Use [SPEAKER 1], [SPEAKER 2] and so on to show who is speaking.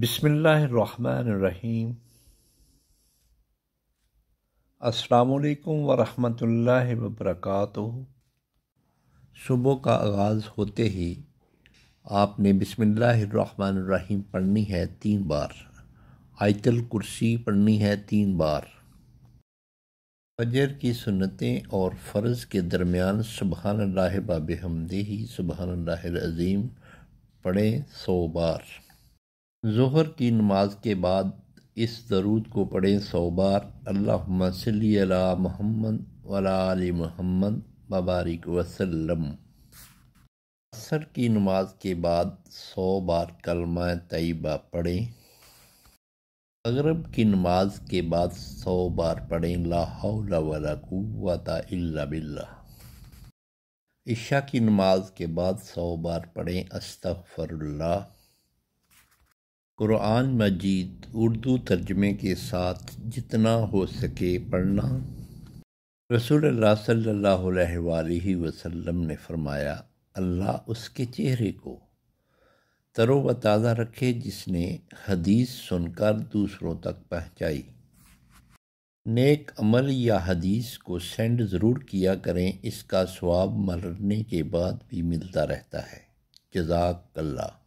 [SPEAKER 1] बिस्मिल्लाहिर्रहमानिर्रहीम अस्सलाम वरहमतुल्लाहि वबरकातुहू सुबह का आगाज़ होते ही आपने बिस्मिल्लाहिर्रहमानिर्रहीम पढ़नी है तीन बार आयतल कुर्सी पढ़नी है तीन बार फजर की सुन्नतें और फ़र्ज़ के दरमियान सुबहान लाह बाब हमदही सुबहान पढ़ें सौ बार जहर की नमाज के बाद इस दरूद को पढ़ें सौ बार अल्लाह महमद वला महमद बबारिक वसलम असर की नमाज के बाद सौ बार कलमा तयबा पढ़ें अगरब की नमाज के बाद सौ बार पढ़ें लाहौला बिल्ला ईशा की नमाज के बाद सौ बार पढ़ें अस्तफ़रल्ला कुरान मजीद उर्दू तर्जमे के साथ जितना हो सके पढ़ना रसूल सल्ला वसम ने फरमाया अल्लाह उसके चेहरे को तरो व ताज़ा रखे जिसने हदीस सुनकर दूसरों तक पहुँचाई नेक अमल या हदीस को सेंड ज़रूर किया करें इसका स्वाब मरने के बाद भी मिलता रहता है जजाक अल्लाह